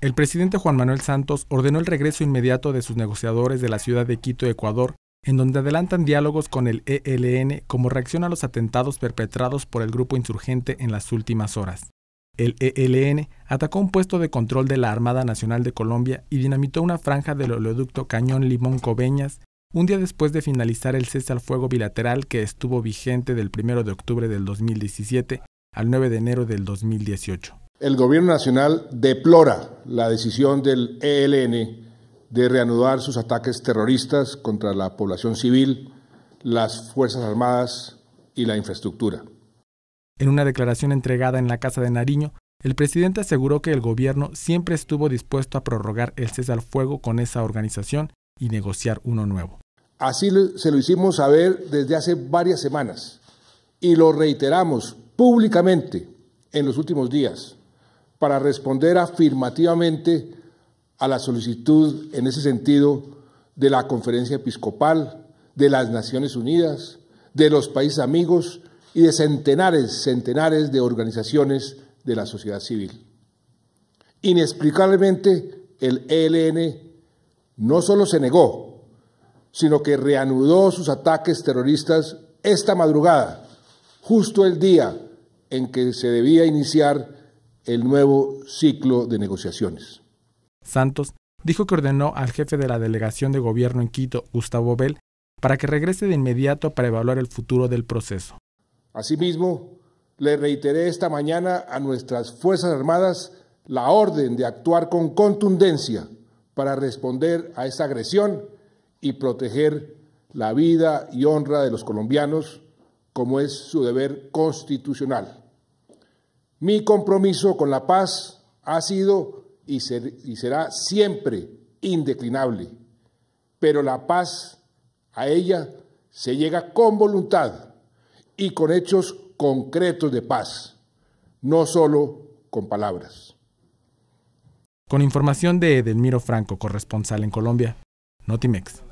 el presidente Juan Manuel Santos ordenó el regreso inmediato de sus negociadores de la ciudad de Quito, Ecuador, en donde adelantan diálogos con el ELN como reacción a los atentados perpetrados por el grupo insurgente en las últimas horas. El ELN atacó un puesto de control de la Armada Nacional de Colombia y dinamitó una franja del oleoducto Cañón Limón Cobeñas un día después de finalizar el cese al fuego bilateral que estuvo vigente del 1 de octubre del 2017 al 9 de enero del 2018. El gobierno nacional deplora la decisión del ELN de reanudar sus ataques terroristas contra la población civil, las Fuerzas Armadas y la infraestructura. En una declaración entregada en la Casa de Nariño, el presidente aseguró que el gobierno siempre estuvo dispuesto a prorrogar el cese al fuego con esa organización y negociar uno nuevo. Así se lo hicimos saber desde hace varias semanas y lo reiteramos públicamente en los últimos días para responder afirmativamente a la solicitud en ese sentido de la Conferencia Episcopal, de las Naciones Unidas, de los países amigos y de centenares, centenares de organizaciones de la sociedad civil. Inexplicablemente, el ELN no solo se negó, sino que reanudó sus ataques terroristas esta madrugada, justo el día en que se debía iniciar el nuevo ciclo de negociaciones. Santos dijo que ordenó al jefe de la delegación de gobierno en Quito, Gustavo Bell, para que regrese de inmediato para evaluar el futuro del proceso. Asimismo, le reiteré esta mañana a nuestras Fuerzas Armadas la orden de actuar con contundencia para responder a esta agresión y proteger la vida y honra de los colombianos, como es su deber constitucional. Mi compromiso con la paz ha sido y, será siempre indeclinable, pero la paz a ella se llega con voluntad y con hechos concretos de paz, no solo con palabras. Con información de Edelmiro Franco, corresponsal en Colombia, Notimex.